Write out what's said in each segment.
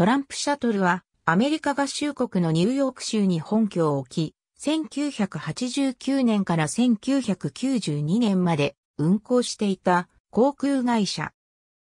トランプシャトルはアメリカ合衆国のニューヨーク州に本拠を置き、1989年から1992年まで運行していた航空会社。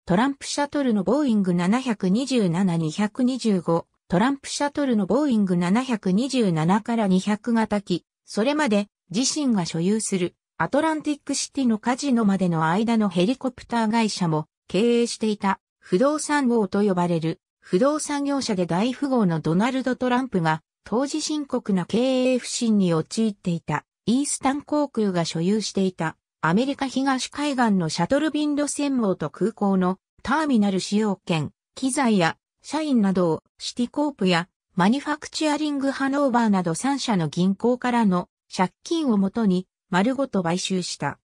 トランプシャトルのボーイング727-225、トランプシャトルのボーイング727から200型機、それまで自身が所有するアトランティックシティのカジノまでの間のヘリコプター会社も経営していた不動産王と呼ばれる不動産業者で大富豪のドナルド・トランプが、当時深刻な経営不振に陥っていた、イースタン航空が所有していた、アメリカ東海岸のシャトル便路線網と空港のターミナル使用権、機材や社員などをシティコープやマニファクチュアリングハノーバーなど3社の銀行からの借金をもとに丸ごと買収した。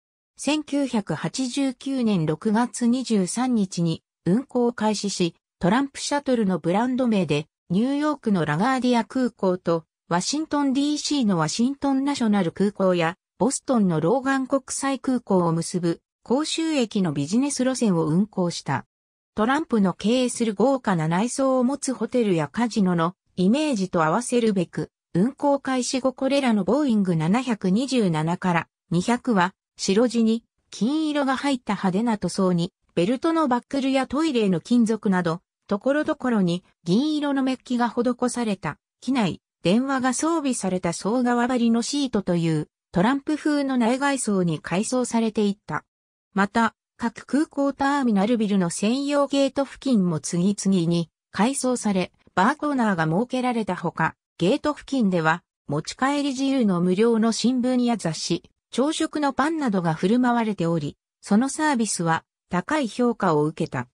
1989年6月23日に運行を開始し、トランプシャトルのブランド名で、ニューヨークのラガーディア空港と、ワシントン DC のワシントンナショナル空港や、ボストンのローガン国際空港を結ぶ、公衆駅のビジネス路線を運行した。トランプの経営する豪華な内装を持つホテルやカジノのイメージと合わせるべく、運行開始後これらのボーイング727から200は白地に金色が入った派手な塗装にベルトのバックルやトイレの金属などところどころに銀色のメッキが施された、機内、電話が装備された総側張りのシートという、トランプ風の内外装に改装されていった。また、各空港ターミナルビルの専用ゲート付近も次々に改装され、バーコーナーが設けられたほか、ゲート付近では持ち帰り自由の無料の新聞や雑誌、朝食のパンなどが振る舞われており、そのサービスは高い評価を受けた。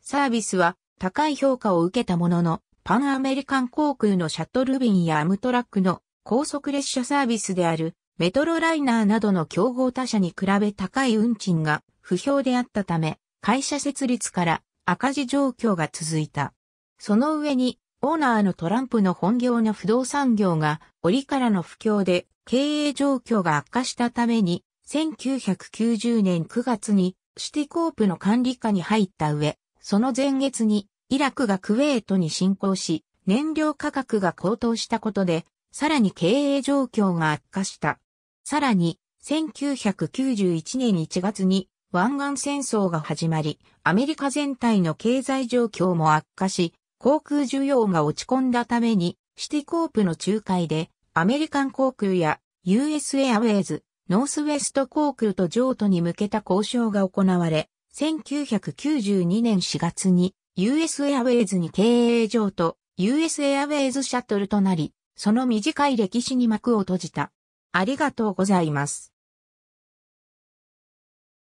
サービスは高い評価を受けたものの、パンアメリカン航空のシャトル便やアムトラックの高速列車サービスであるメトロライナーなどの競合他社に比べ高い運賃が不評であったため、会社設立から赤字状況が続いた。その上に、オーナーのトランプの本業の不動産業が折からの不況で経営状況が悪化したために、1990年9月にシティコープの管理下に入った上、その前月にイラクがクウェートに侵攻し、燃料価格が高騰したことで、さらに経営状況が悪化した。さらに、1991年1月に湾岸戦争が始まり、アメリカ全体の経済状況も悪化し、航空需要が落ち込んだために、シティコープの仲介で、アメリカン航空や US エアウェイズ、ノースウェスト航空と譲渡に向けた交渉が行われ、1992年4月に US エアウェイズに経営上と US エアウェイズシャトルとなり、その短い歴史に幕を閉じた。ありがとうございます。